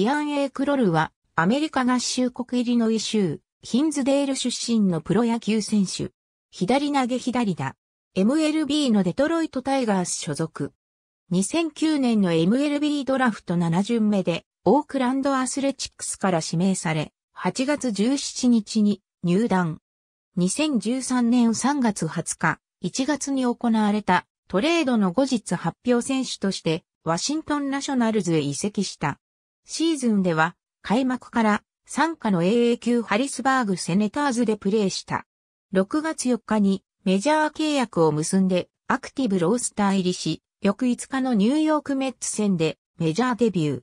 イアン・エイクロルは、アメリカ合衆国イリノイ州、ヒンズデール出身のプロ野球選手。左投げ左だ。MLB のデトロイトタイガース所属。2009年の MLB ドラフト7巡目で、オークランドアスレチックスから指名され、8月17日に入団。2013年3月20日、1月に行われたトレードの後日発表選手として、ワシントンナショナルズへ移籍した。シーズンでは、開幕から参加の AA 級ハリスバーグセネターズでプレーした。6月4日にメジャー契約を結んでアクティブロースター入りし、翌5日のニューヨークメッツ戦でメジャーデビュ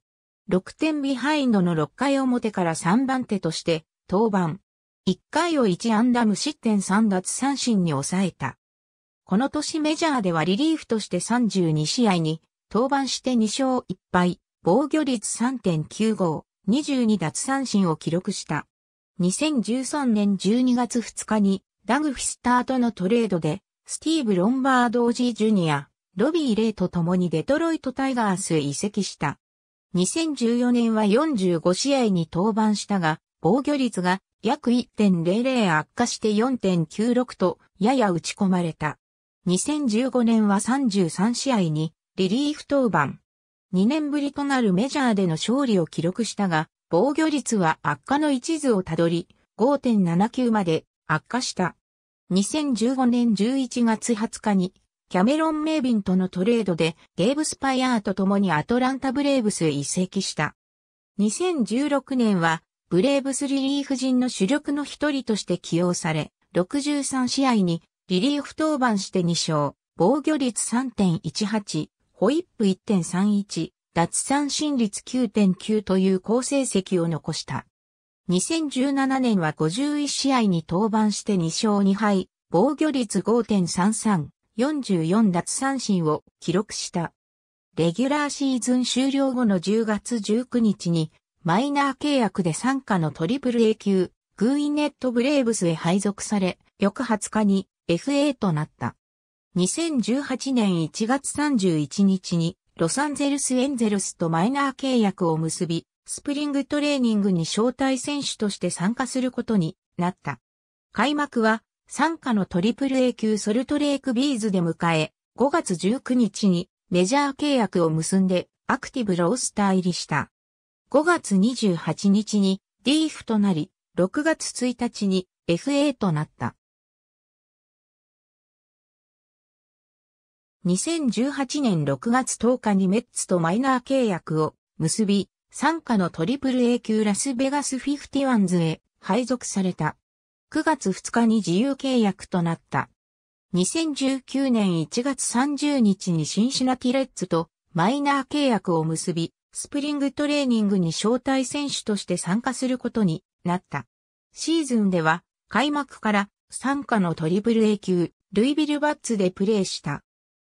ー。6点ビハインドの6回表から3番手として登板。1回を1ンダム失点3奪三振に抑えた。この年メジャーではリリーフとして32試合に登板して2勝1敗。防御率3.95、22奪三振を記録した。2013年12月2日にダグフィスターとのトレードで、スティーブ・ロンバード・オジー・ジュニア、ロビー・レイと共にデトロイト・タイガースへ移籍した。2014年は45試合に登板したが、防御率が約1.00悪化して4.96とやや打ち込まれた。2015年は33試合にリリーフ登板、2年ぶりとなるメジャーでの勝利を記録したが、防御率は悪化の一途をたどり、5.79まで悪化した。2015年11月20日に、キャメロン・メイビンとのトレードで、ゲーブ・スパイアーと共にアトランタ・ブレーブスへ移籍した。2016年は、ブレーブスリリーフ陣の主力の一人として起用され、63試合にリリーフ登板して2勝、防御率3.18、ホイップ1.31、奪三振率9.9という好成績を残した。2017年は51試合に登板して2勝2敗、防御率5.33、44奪三振を記録した。レギュラーシーズン終了後の10月19日に、マイナー契約で参加のトリプル A 級、グーインネットブレーブスへ配属され、翌20日に FA となった。2018年1月31日にロサンゼルスエンゼルスとマイナー契約を結び、スプリングトレーニングに招待選手として参加することになった。開幕は、参加のトリプル A 級ソルトレイクビーズで迎え、5月19日にメジャー契約を結んでアクティブロースター入りした。5月28日に DF となり、6月1日に FA となった。2018年6月10日にメッツとマイナー契約を結び、参加の AAA 級ラスベガスフィフティワンズへ配属された。9月2日に自由契約となった。2019年1月30日にシンシナティレッツとマイナー契約を結び、スプリングトレーニングに招待選手として参加することになった。シーズンでは開幕から参加の AAA 級ルイビルバッツでプレーした。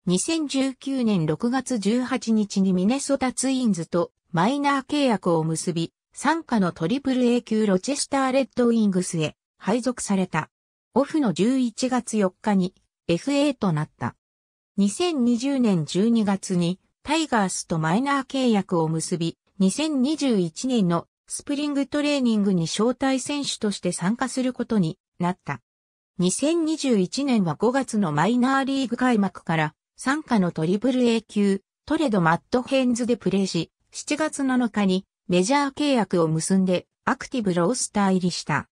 2019年6月18日にミネソタツインズとマイナー契約を結び、参加のトリプル A 級ロチェスターレッドウィングスへ配属された。オフの11月4日に FA となった。2020年12月にタイガースとマイナー契約を結び、2021年のスプリングトレーニングに招待選手として参加することになった。2021年は5月のマイナーリーグ開幕から参加のトリプル A 級、トレド・マット・ヘンズでプレーし、7月7日にメジャー契約を結んでアクティブロースター入りした。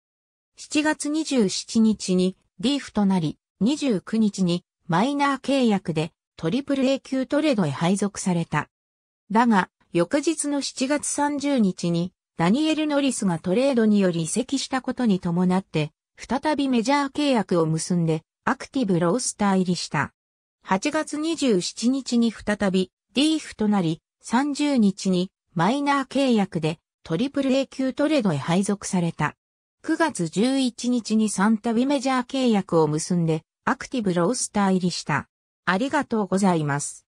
7月27日にリーフとなり、29日にマイナー契約でトリプル A 級トレードへ配属された。だが、翌日の7月30日にダニエル・ノリスがトレードにより移籍したことに伴って、再びメジャー契約を結んでアクティブロースター入りした。8月27日に再び、リーフとなり、30日にマイナー契約でトリプル A 級トレードへ配属された。9月11日に3度メジャー契約を結んでアクティブロースター入りした。ありがとうございます。